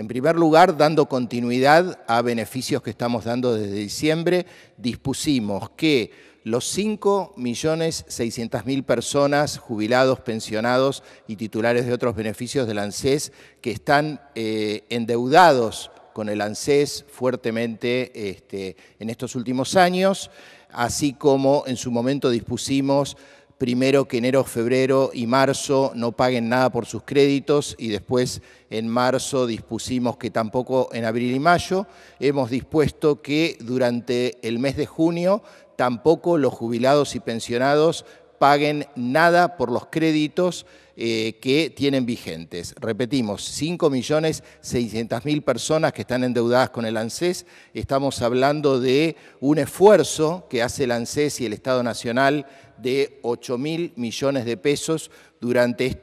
En primer lugar, dando continuidad a beneficios que estamos dando desde diciembre, dispusimos que los 5.600.000 personas, jubilados, pensionados y titulares de otros beneficios del ANSES, que están eh, endeudados con el ANSES fuertemente este, en estos últimos años, así como en su momento dispusimos primero que enero, febrero y marzo no paguen nada por sus créditos y después en marzo dispusimos que tampoco en abril y mayo. Hemos dispuesto que durante el mes de junio tampoco los jubilados y pensionados paguen nada por los créditos eh, que tienen vigentes. Repetimos, 5.600.000 personas que están endeudadas con el ANSES. Estamos hablando de un esfuerzo que hace el ANSES y el Estado Nacional de 8 mil millones de pesos durante,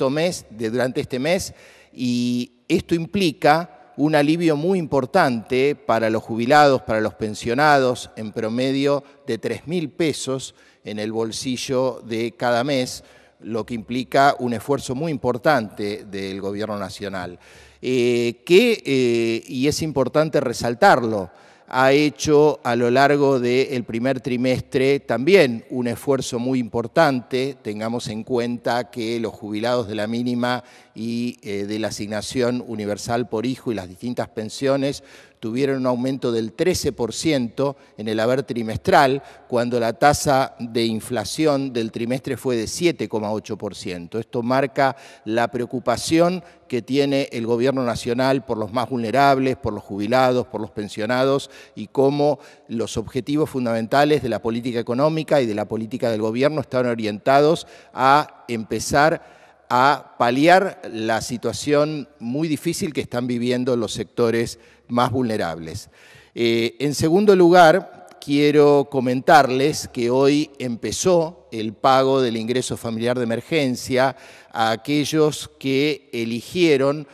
durante este mes y esto implica un alivio muy importante para los jubilados, para los pensionados, en promedio de 3.000 mil pesos en el bolsillo de cada mes, lo que implica un esfuerzo muy importante del Gobierno Nacional. Eh, eh, y es importante resaltarlo, ha hecho a lo largo del primer trimestre también un esfuerzo muy importante. Tengamos en cuenta que los jubilados de la mínima y eh, de la asignación universal por hijo y las distintas pensiones tuvieron un aumento del 13% en el haber trimestral, cuando la tasa de inflación del trimestre fue de 7,8%. Esto marca la preocupación que tiene el gobierno nacional por los más vulnerables, por los jubilados, por los pensionados y cómo los objetivos fundamentales de la política económica y de la política del gobierno están orientados a empezar a paliar la situación muy difícil que están viviendo los sectores más vulnerables. Eh, en segundo lugar, quiero comentarles que hoy empezó el pago del ingreso familiar de emergencia a aquellos que eligieron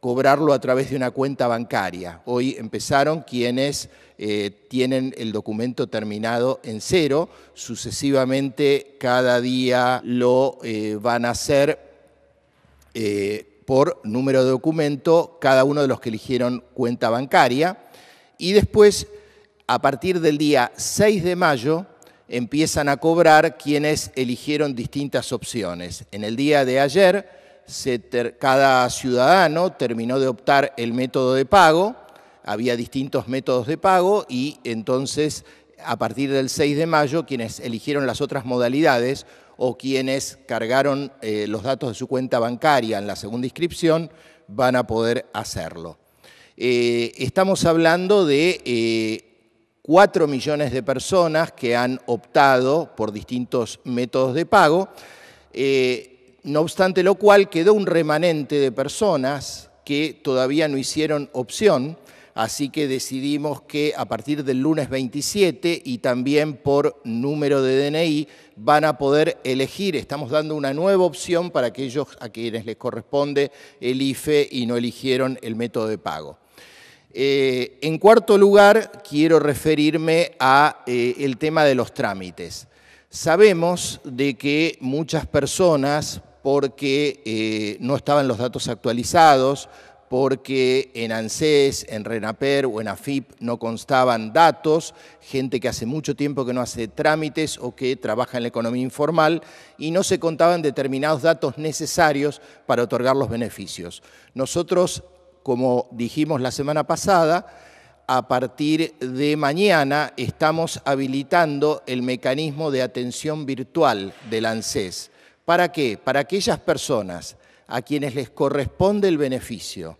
cobrarlo a través de una cuenta bancaria. Hoy empezaron quienes eh, tienen el documento terminado en cero, sucesivamente cada día lo eh, van a hacer eh, por número de documento cada uno de los que eligieron cuenta bancaria. Y después, a partir del día 6 de mayo, empiezan a cobrar quienes eligieron distintas opciones. En el día de ayer, cada ciudadano terminó de optar el método de pago, había distintos métodos de pago y entonces a partir del 6 de mayo quienes eligieron las otras modalidades o quienes cargaron eh, los datos de su cuenta bancaria en la segunda inscripción van a poder hacerlo. Eh, estamos hablando de eh, cuatro 4 millones de personas que han optado por distintos métodos de pago, no obstante lo cual quedó un remanente de personas que todavía no hicieron opción así que decidimos que a partir del lunes 27 y también por número de DNI van a poder elegir, estamos dando una nueva opción para aquellos a quienes les corresponde el IFE y no eligieron el método de pago. Eh, en cuarto lugar, quiero referirme a eh, el tema de los trámites. Sabemos de que muchas personas, porque eh, no estaban los datos actualizados, porque en ANSES, en RENAPER o en AFIP no constaban datos, gente que hace mucho tiempo que no hace trámites o que trabaja en la economía informal y no se contaban determinados datos necesarios para otorgar los beneficios. Nosotros, como dijimos la semana pasada, a partir de mañana estamos habilitando el mecanismo de atención virtual del ANSES. ¿Para qué? Para aquellas personas a quienes les corresponde el beneficio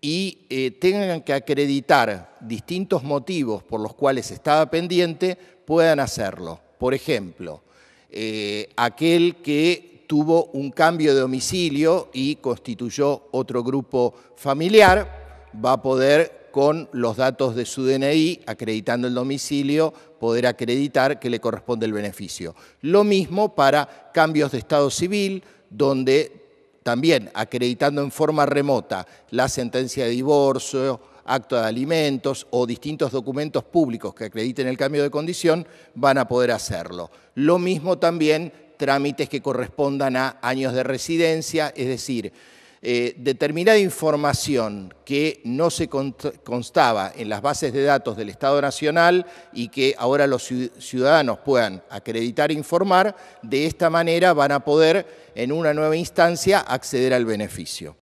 y eh, tengan que acreditar distintos motivos por los cuales estaba pendiente, puedan hacerlo. Por ejemplo, eh, aquel que tuvo un cambio de domicilio y constituyó otro grupo familiar, va a poder con los datos de su DNI, acreditando el domicilio, poder acreditar que le corresponde el beneficio. Lo mismo para cambios de estado civil, donde también acreditando en forma remota la sentencia de divorcio, acto de alimentos o distintos documentos públicos que acrediten el cambio de condición, van a poder hacerlo. Lo mismo también trámites que correspondan a años de residencia, es decir, eh, determinada información que no se constaba en las bases de datos del Estado Nacional y que ahora los ciudadanos puedan acreditar e informar, de esta manera van a poder en una nueva instancia acceder al beneficio.